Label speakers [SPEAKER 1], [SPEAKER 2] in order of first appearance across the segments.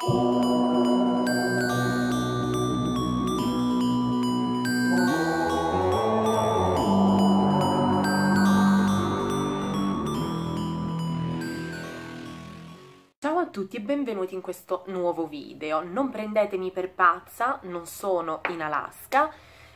[SPEAKER 1] Ciao a tutti e benvenuti in questo nuovo video. Non prendetemi per pazza, non sono in Alaska,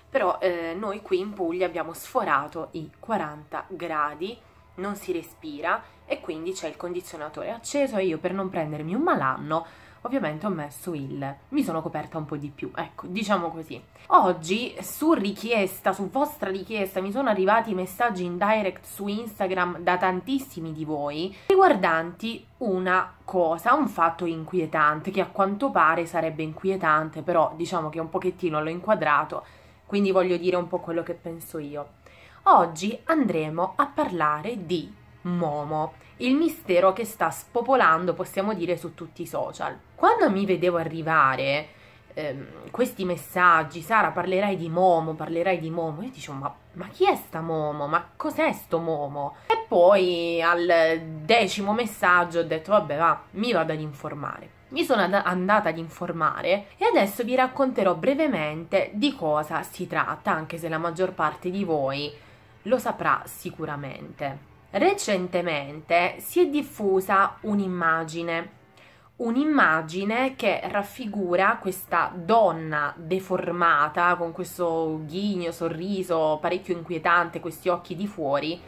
[SPEAKER 1] però eh, noi qui in Puglia abbiamo sforato i 40 gradi, non si respira e quindi c'è il condizionatore acceso e io per non prendermi un malanno ovviamente ho messo il... mi sono coperta un po' di più, ecco, diciamo così. Oggi, su richiesta, su vostra richiesta, mi sono arrivati messaggi in direct su Instagram da tantissimi di voi riguardanti una cosa, un fatto inquietante, che a quanto pare sarebbe inquietante, però diciamo che un pochettino l'ho inquadrato, quindi voglio dire un po' quello che penso io. Oggi andremo a parlare di Momo, il mistero che sta spopolando, possiamo dire, su tutti i social. Quando mi vedevo arrivare ehm, questi messaggi, Sara, parlerai di Momo, parlerai di Momo, io dicevo, ma, ma chi è sta Momo? Ma cos'è sto Momo? E poi al decimo messaggio ho detto, vabbè, va, mi vado ad informare mi sono andata ad informare e adesso vi racconterò brevemente di cosa si tratta, anche se la maggior parte di voi lo saprà sicuramente. Recentemente si è diffusa un'immagine, un'immagine che raffigura questa donna deformata con questo ghigno, sorriso parecchio inquietante, questi occhi di fuori.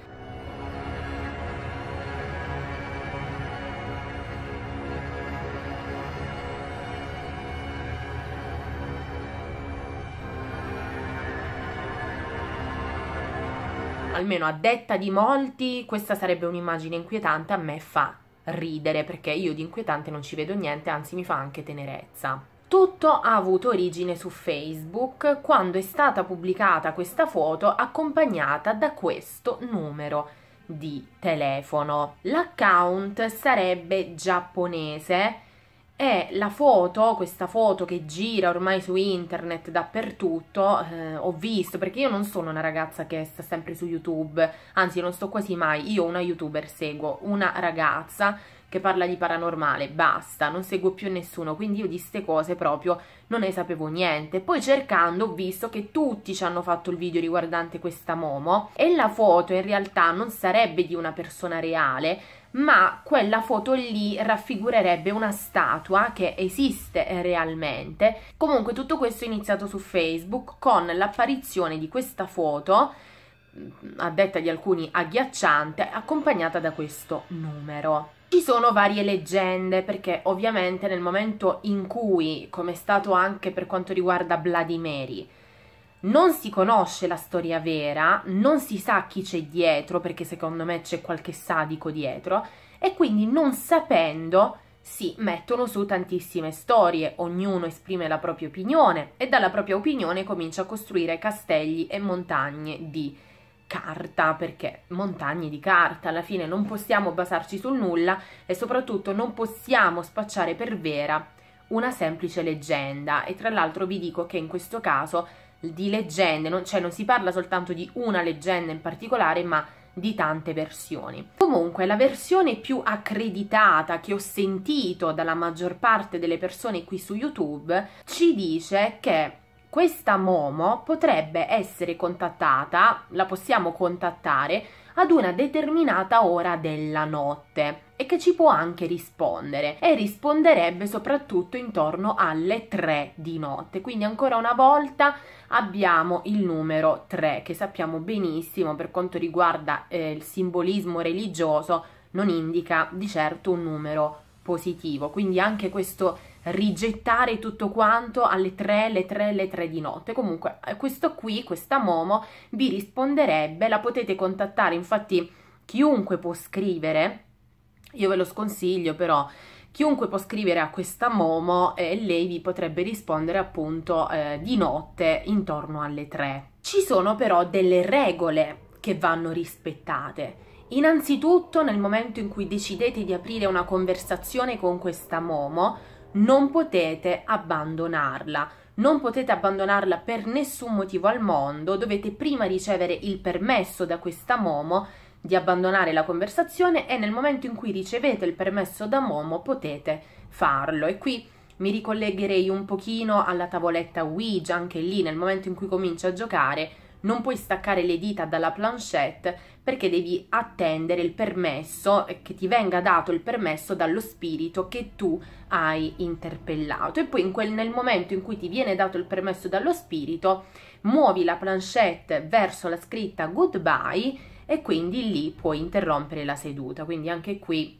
[SPEAKER 1] almeno a detta di molti, questa sarebbe un'immagine inquietante, a me fa ridere perché io di inquietante non ci vedo niente, anzi mi fa anche tenerezza. Tutto ha avuto origine su Facebook quando è stata pubblicata questa foto accompagnata da questo numero di telefono. L'account sarebbe giapponese e la foto, questa foto che gira ormai su internet dappertutto, eh, ho visto, perché io non sono una ragazza che sta sempre su YouTube, anzi non sto quasi mai, io una youtuber seguo, una ragazza che parla di paranormale, basta, non seguo più nessuno, quindi io di ste cose proprio non ne sapevo niente. Poi cercando ho visto che tutti ci hanno fatto il video riguardante questa Momo e la foto in realtà non sarebbe di una persona reale, ma quella foto lì raffigurerebbe una statua che esiste eh, realmente. Comunque tutto questo è iniziato su Facebook con l'apparizione di questa foto, mm, a detta di alcuni agghiacciante, accompagnata da questo numero. Ci sono varie leggende perché ovviamente nel momento in cui, come è stato anche per quanto riguarda Vladimiri, non si conosce la storia vera, non si sa chi c'è dietro, perché secondo me c'è qualche sadico dietro, e quindi non sapendo si mettono su tantissime storie, ognuno esprime la propria opinione e dalla propria opinione comincia a costruire castelli e montagne di carta, perché montagne di carta, alla fine non possiamo basarci sul nulla e soprattutto non possiamo spacciare per vera una semplice leggenda e tra l'altro vi dico che in questo caso di leggende, non, cioè non si parla soltanto di una leggenda in particolare, ma di tante versioni. Comunque la versione più accreditata che ho sentito dalla maggior parte delle persone qui su YouTube ci dice che questa Momo potrebbe essere contattata, la possiamo contattare ad una determinata ora della notte e che ci può anche rispondere e risponderebbe soprattutto intorno alle 3 di notte. Quindi ancora una volta abbiamo il numero 3 che sappiamo benissimo per quanto riguarda eh, il simbolismo religioso non indica di certo un numero positivo, quindi anche questo rigettare tutto quanto alle 3, le 3, le 3 di notte. Comunque eh, questo qui, questa Momo, vi risponderebbe, la potete contattare, infatti chiunque può scrivere io ve lo sconsiglio però chiunque può scrivere a questa Momo e eh, lei vi potrebbe rispondere appunto eh, di notte intorno alle 3. Ci sono però delle regole che vanno rispettate. Innanzitutto nel momento in cui decidete di aprire una conversazione con questa Momo non potete abbandonarla. Non potete abbandonarla per nessun motivo al mondo, dovete prima ricevere il permesso da questa Momo di abbandonare la conversazione e nel momento in cui ricevete il permesso da Momo potete farlo. E qui mi ricollegherei un pochino alla tavoletta Ouija, anche lì nel momento in cui cominci a giocare non puoi staccare le dita dalla planchette perché devi attendere il permesso, che ti venga dato il permesso dallo spirito che tu hai interpellato. E poi quel, nel momento in cui ti viene dato il permesso dallo spirito, muovi la planchette verso la scritta goodbye e quindi lì puoi interrompere la seduta. Quindi anche qui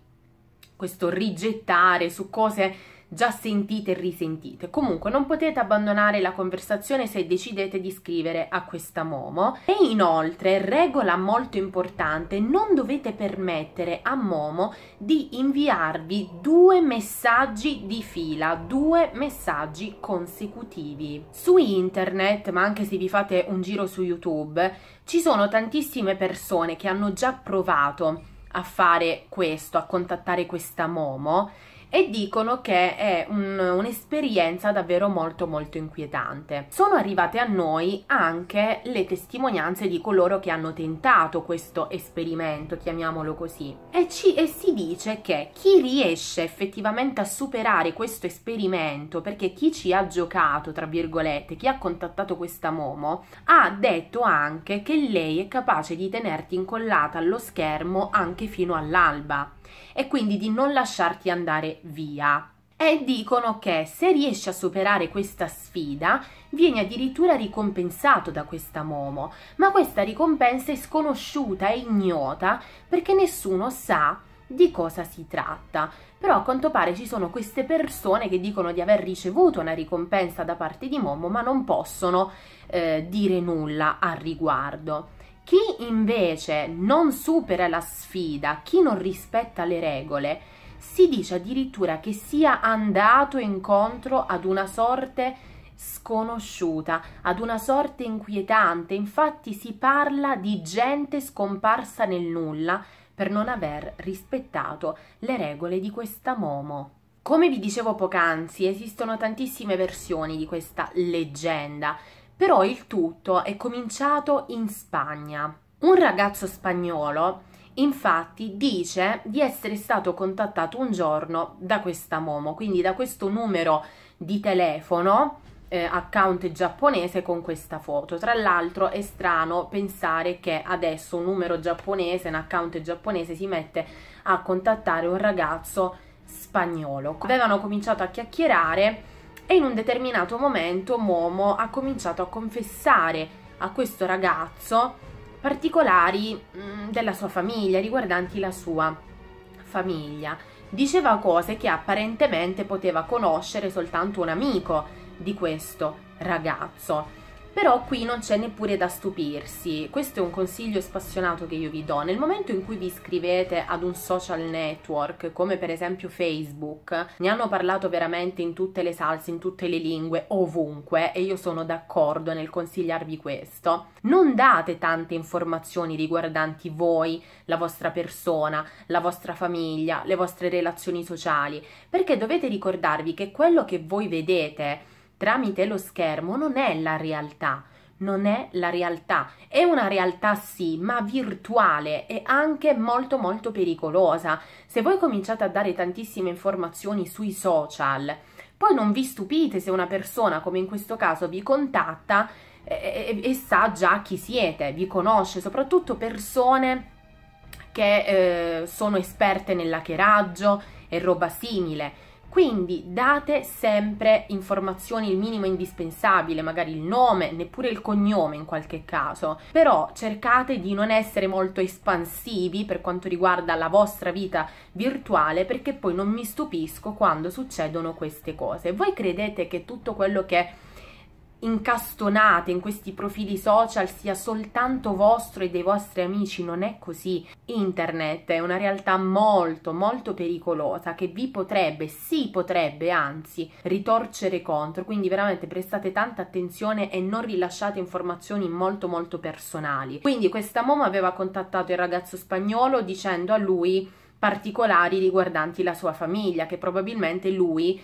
[SPEAKER 1] questo rigettare su cose già sentite e risentite. Comunque non potete abbandonare la conversazione se decidete di scrivere a questa Momo e inoltre, regola molto importante, non dovete permettere a Momo di inviarvi due messaggi di fila, due messaggi consecutivi. Su internet, ma anche se vi fate un giro su YouTube, ci sono tantissime persone che hanno già provato a fare questo, a contattare questa Momo e dicono che è un, un'esperienza davvero molto molto inquietante. Sono arrivate a noi anche le testimonianze di coloro che hanno tentato questo esperimento, chiamiamolo così, e, ci, e si dice che chi riesce effettivamente a superare questo esperimento, perché chi ci ha giocato, tra virgolette, chi ha contattato questa Momo, ha detto anche che lei è capace di tenerti incollata allo schermo anche fino all'alba e quindi di non lasciarti andare via. E dicono che se riesci a superare questa sfida vieni addirittura ricompensato da questa Momo, ma questa ricompensa è sconosciuta e ignota perché nessuno sa di cosa si tratta. Però a quanto pare ci sono queste persone che dicono di aver ricevuto una ricompensa da parte di Momo, ma non possono eh, dire nulla al riguardo. Chi invece non supera la sfida, chi non rispetta le regole, si dice addirittura che sia andato incontro ad una sorte sconosciuta, ad una sorte inquietante, infatti si parla di gente scomparsa nel nulla per non aver rispettato le regole di questa Momo. Come vi dicevo poc'anzi, esistono tantissime versioni di questa leggenda, però il tutto è cominciato in Spagna. Un ragazzo spagnolo Infatti dice di essere stato contattato un giorno da questa Momo, quindi da questo numero di telefono, eh, account giapponese con questa foto. Tra l'altro è strano pensare che adesso un numero giapponese, un account giapponese si mette a contattare un ragazzo spagnolo. Avevano cominciato a chiacchierare e in un determinato momento Momo ha cominciato a confessare a questo ragazzo particolari mm, della sua famiglia, riguardanti la sua famiglia. Diceva cose che apparentemente poteva conoscere soltanto un amico di questo ragazzo. Però qui non c'è neppure da stupirsi, questo è un consiglio spassionato che io vi do, nel momento in cui vi iscrivete ad un social network come per esempio Facebook, ne hanno parlato veramente in tutte le salse, in tutte le lingue, ovunque e io sono d'accordo nel consigliarvi questo, non date tante informazioni riguardanti voi, la vostra persona, la vostra famiglia, le vostre relazioni sociali, perché dovete ricordarvi che quello che voi vedete tramite lo schermo non è la realtà, non è la realtà. È una realtà sì, ma virtuale e anche molto molto pericolosa. Se voi cominciate a dare tantissime informazioni sui social, poi non vi stupite se una persona, come in questo caso, vi contatta e, e, e sa già chi siete, vi conosce, soprattutto persone che eh, sono esperte nell'hackeraggio e roba simile quindi date sempre informazioni il minimo indispensabile, magari il nome, neppure il cognome in qualche caso, però cercate di non essere molto espansivi per quanto riguarda la vostra vita virtuale perché poi non mi stupisco quando succedono queste cose. Voi credete che tutto quello che incastonate in questi profili social sia soltanto vostro e dei vostri amici, non è così. Internet è una realtà molto molto pericolosa che vi potrebbe, si potrebbe anzi, ritorcere contro, quindi veramente prestate tanta attenzione e non rilasciate informazioni molto molto personali. Quindi questa mom aveva contattato il ragazzo spagnolo dicendo a lui particolari riguardanti la sua famiglia che probabilmente lui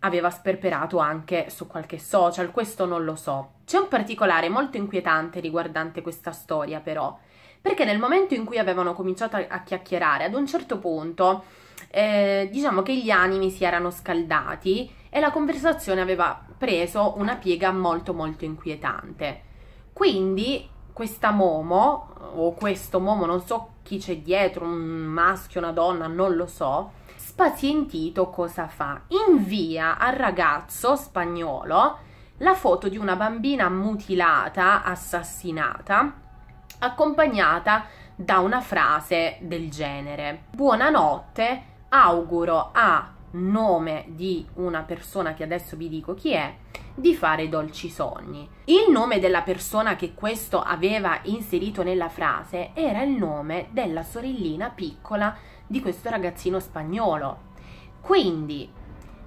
[SPEAKER 1] aveva sperperato anche su qualche social, questo non lo so. C'è un particolare molto inquietante riguardante questa storia però, perché nel momento in cui avevano cominciato a chiacchierare, ad un certo punto, eh, diciamo che gli animi si erano scaldati e la conversazione aveva preso una piega molto molto inquietante. Quindi questa momo, o questo momo, non so chi c'è dietro, un maschio, una donna, non lo so, spazientito cosa fa? Invia al ragazzo spagnolo la foto di una bambina mutilata, assassinata, accompagnata da una frase del genere. Buonanotte, auguro a nome di una persona che adesso vi dico chi è, di fare dolci sogni. Il nome della persona che questo aveva inserito nella frase era il nome della sorellina piccola di questo ragazzino spagnolo. Quindi,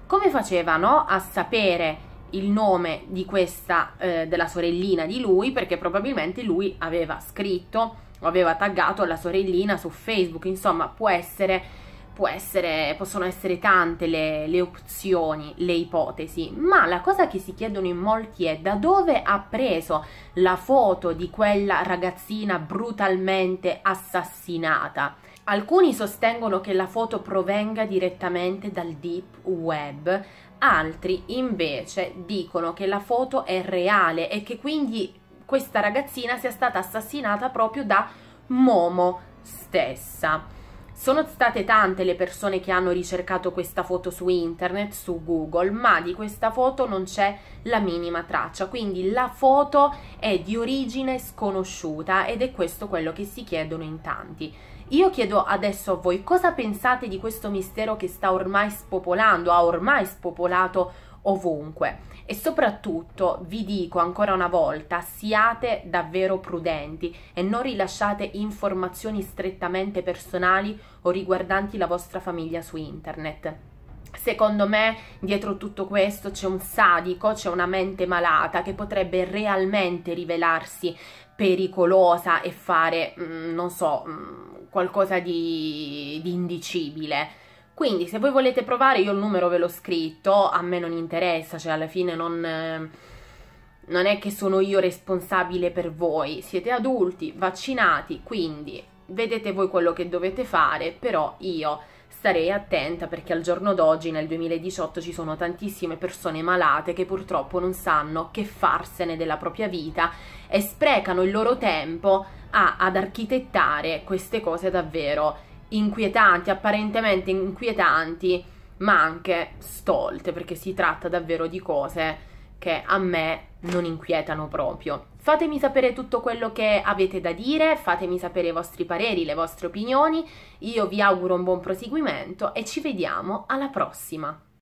[SPEAKER 1] come facevano a sapere il nome di questa, eh, della sorellina di lui? Perché probabilmente lui aveva scritto o aveva taggato la sorellina su Facebook, insomma può essere può essere, possono essere tante le, le, opzioni, le ipotesi, ma la cosa che si chiedono in molti è da dove ha preso la foto di quella ragazzina brutalmente assassinata. Alcuni sostengono che la foto provenga direttamente dal deep web, altri invece dicono che la foto è reale e che quindi questa ragazzina sia stata assassinata proprio da Momo stessa. Sono state tante le persone che hanno ricercato questa foto su internet, su Google, ma di questa foto non c'è la minima traccia, quindi la foto è di origine sconosciuta ed è questo quello che si chiedono in tanti. Io chiedo adesso a voi cosa pensate di questo mistero che sta ormai spopolando, ha ormai spopolato ovunque e soprattutto vi dico ancora una volta siate davvero prudenti e non rilasciate informazioni strettamente personali o riguardanti la vostra famiglia su internet secondo me dietro tutto questo c'è un sadico, c'è una mente malata che potrebbe realmente rivelarsi pericolosa e fare, mh, mm, non so, mh, mm, qualcosa di, di indicibile. Quindi se voi volete provare, io il numero ve l'ho scritto, a me non interessa, cioè alla fine non, non, è che sono io responsabile per voi, siete adulti, vaccinati, quindi vedete voi quello che dovete fare, però io starei attenta perché al giorno d'oggi, nel 2018, ci sono tantissime persone malate che purtroppo non sanno che farsene della propria vita e sprecano il loro tempo a, ad architettare queste cose davvero inquietanti, apparentemente inquietanti, ma anche stolte, perché si tratta davvero di cose che a me non inquietano proprio. Fatemi sapere tutto quello che avete da dire, fatemi sapere i vostri pareri, le vostre opinioni. Io vi auguro un buon proseguimento e ci vediamo alla prossima.